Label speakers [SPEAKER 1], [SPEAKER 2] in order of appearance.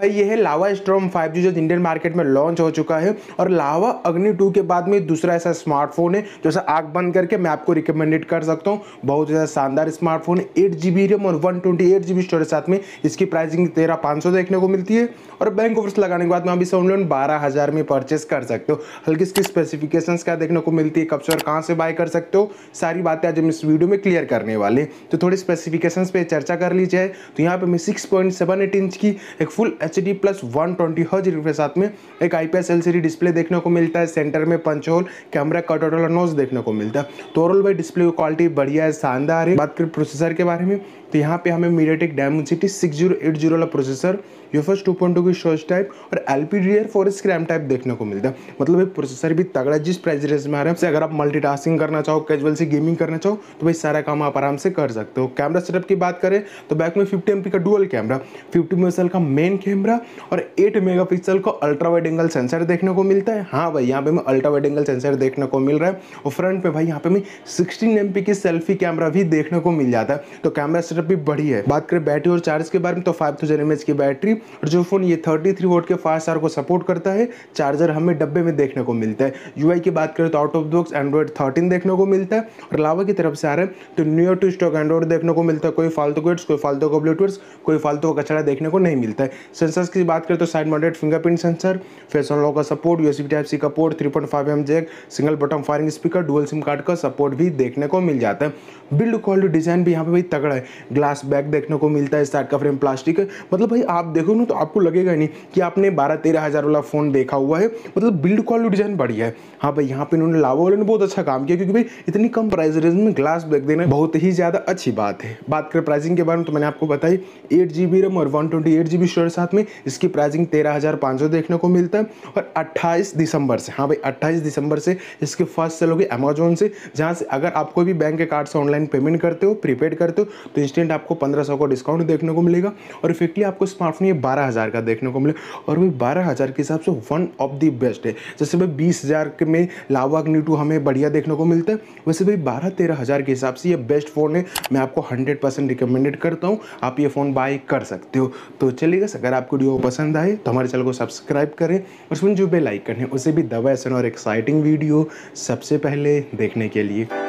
[SPEAKER 1] भाई ये है लावा स्ट्रॉम 5G जो इंडियन मार्केट में लॉन्च हो चुका है और लावा अग्नि 2 के बाद में दूसरा ऐसा स्मार्टफोन है जो ऐसा आग बंद करके मैं आपको रिकमेंडेड कर सकता हूँ बहुत ज़्यादा शानदार स्मार्टफोन है एट जी रैम और one twenty eight G storage साथ में इसकी प्राइसिंग तेरह पाँच सौ देखने को मिलती है और बैंक ऑफर्स लगाने के बाद में आप इसे ऑनलाइन बारह हज़ार में परचेस कर सकते हो हल्की इसकी स्पेसिफिकेशन क्या देखने को मिलती है कब से और कहाँ से बाय कर सकते हो सारी बातें आज हम इस वीडियो में क्लियर करने वाले तो थोड़ी स्पेसिफिकेशन पे चर्चा कर ली जाए तो यहाँ पे मैं six point seven eight inch की एक full H D plus one twenty hertz के साथ में एक I P S L C D display देखने को मिलता है सेंटर में पंच होल कैमरा कट और नोज देखने को मिलता है तो ओवरऑल भाई डिस्प्ले की क्वालिटी बढ़िया है शानदार है बात करें प्रोसेसर के बारे में तो यहाँ पे हमें MediaTek Dimensity six zero eight zero वाला प्रोसेसर यूफर्स टू पॉइंट की शोर्स टाइप और L P D R four स्क्रैम टाइप देखने को मिलता है मतलब ये प्रोसेसर भी तगड़ा जिस प्राइस रेंज में आ रहा है अगर आप मल्टी करना चाहो कैजुअल से गेमिंग करना चाहो तो भाई सारा काम आप आराम से कर सकते हो कैमरा सेटअप की बात करें तो बैक में फिफ्टी एम का डुअल कैमरा फिफ्टी मेगा का मेन कैमरा और एट मेगा पिक्सल का अल्ट्रा वाइड एंगल सेंसर देखने को मिलता है हाँ भाई यहाँ पे हमें अल्ट्रा वाइड एंगल सेंसर देखने को मिल रहा है और फ्रंट में भाई यहाँ पे हमें सिक्सटीन एम की सेल्फी कैमरा भी देखने को मिल जाता है तो कैमरा सेटअप तक भी बढ़ी है बात करें बैटरी और चार्ज के बारे में तो फाइव थाउजेंड की बैटरी और जो फोन ये थर्टी थ्री वोट के फास्ट चार्ज को सपोर्ट करता है चार्जर हमें डब्बे में देखने को मिलता है यू की बात करें तो out of box Android thirteen देखने को मिलता है और लावा की तरफ से आ रहे हैं तो न्यू टू स्टॉक एंड्रॉइड देखने को मिलता है कोई फालतू गेट्स कोई फालतू का ब्लूटूथ कोई फालतू का कचरा देखने को नहीं मिलता है सेंसर्स की बात करें तो side mounted fingerprint sensor face unlock का सपोर्ट यूएसबी टाइप सी का port three point five M jack single button firing speaker dual SIM card का सपोर्ट भी देखने को मिल जाता है बिल्ड क्वालिटी डिजाइन भी यहाँ पे भाई तगड़ा है ग्लास बैग देखने को मिलता है साइड का फ्रेम प्लास्टिक है मतलब भाई आप देखो ना तो आपको लगेगा नहीं कि आपने बारह तेरह हज़ार वाला फ़ोन देखा हुआ है मतलब बिल्ड क्वालिटी डिज़ाइन बढ़िया है हाँ भाई यहाँ पर इन्होंने लावा वाले ने बहुत अच्छा काम किया क्योंकि भाई इतनी कम प्राइस रेंज में ग्लास बैग देना बहुत ही ज़्यादा अच्छी बात है बात करें प्राइसिंग के बारे में तो मैंने आपको बताई एट जी रैम और वन ट्वेंटी एट जी साथ में इसकी प्राइसिंग तेरह हज़ार पाँच सौ देखने को मिलता है और अट्ठाईस दिसंबर से हाँ भाई अट्ठाईस दिसंबर से इसके फर्स्ट सेल होगी अमेजोन से जहाँ से अगर आप कोई भी बैंक के कार्ड से ऑनलाइन पेमेंट करते हो प्रीपेड करते हो तो इंस्टेंट आपको पंद्रह सौ का डिस्काउंट देखने को मिलेगा और इफेक्टली आपको स्मार्टफोन ये बारह हज़ार का देखने को मिलेगा और वो बारह हज़ार के हिसाब से वन ऑफ दी बेस्ट है जैसे भाई बीस हज़ार में लावा टू हमें बढ़िया देखने को मिलता है वैसे भाई बारह तेरह हज़ार के हिसाब से ये बेस्ट फ़ोन है मैं आपको हंड्रेड परसेंट रिकमेंडेड करता हूँ आप ये फ़ोन बाय कर सकते हो तो चलिएगा अगर आपको वीडियो पसंद आए तो हमारे चैनल को सब्सक्राइब करें और उसमें जो बेल आइकन है उसे भी दबाए सुन और एक्साइटिंग वीडियो सबसे पहले देखने के लिए